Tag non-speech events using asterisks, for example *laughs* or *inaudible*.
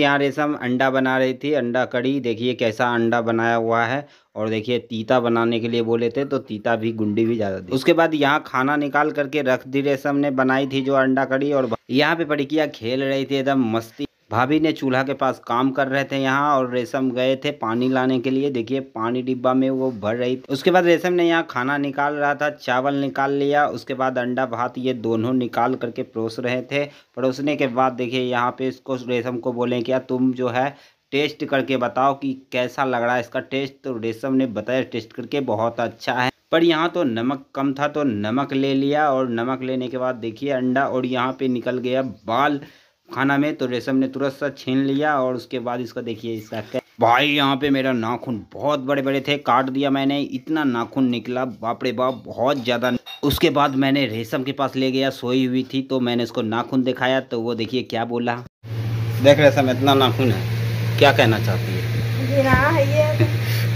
यहाँ रेशम अंडा बना रही थी अंडा कड़ी देखिए कैसा अंडा बनाया हुआ है और देखिए तीता बनाने के लिए बोले थे तो तीता भी गुंडी भी ज़्यादा थी उसके बाद यहाँ खाना निकाल करके रख दी रेशम ने बनाई थी जो अंडा कड़ी और यहाँ पे पड़िकिया खेल रही थी एकदम मस्ती भाभी ने चूल्हा के पास काम कर रहे थे यहाँ और रेशम गए थे पानी लाने के लिए देखिए पानी डिब्बा में वो भर रही थी उसके बाद रेशम ने यहाँ खाना निकाल रहा था चावल निकाल लिया उसके बाद अंडा भात ये दोनों निकाल करके परोस रहे थे परोसने के बाद देखिए यहाँ पे इसको रेशम को बोले क्या तुम जो है टेस्ट करके बताओ कि कैसा लग रहा है इसका टेस्ट तो रेशम ने बताया टेस्ट करके बहुत अच्छा है पर यहाँ तो नमक कम था तो नमक ले लिया और नमक लेने के बाद देखिए अंडा और यहाँ पे निकल गया बाल खाना में तो रेशम ने तुरंत सा छीन लिया और उसके बाद इसका देखिए इसका भाई यहाँ पे मेरा नाखून बहुत बड़े बड़े थे काट दिया मैंने इतना नाखून निकला बापरे बाप बहुत ज़्यादा उसके बाद मैंने रेशम के पास ले गया सोई हुई थी तो मैंने उसको नाखून दिखाया तो वो देखिए क्या बोला देख रेशम इतना नाखून है क्या कहना चाहती है *laughs*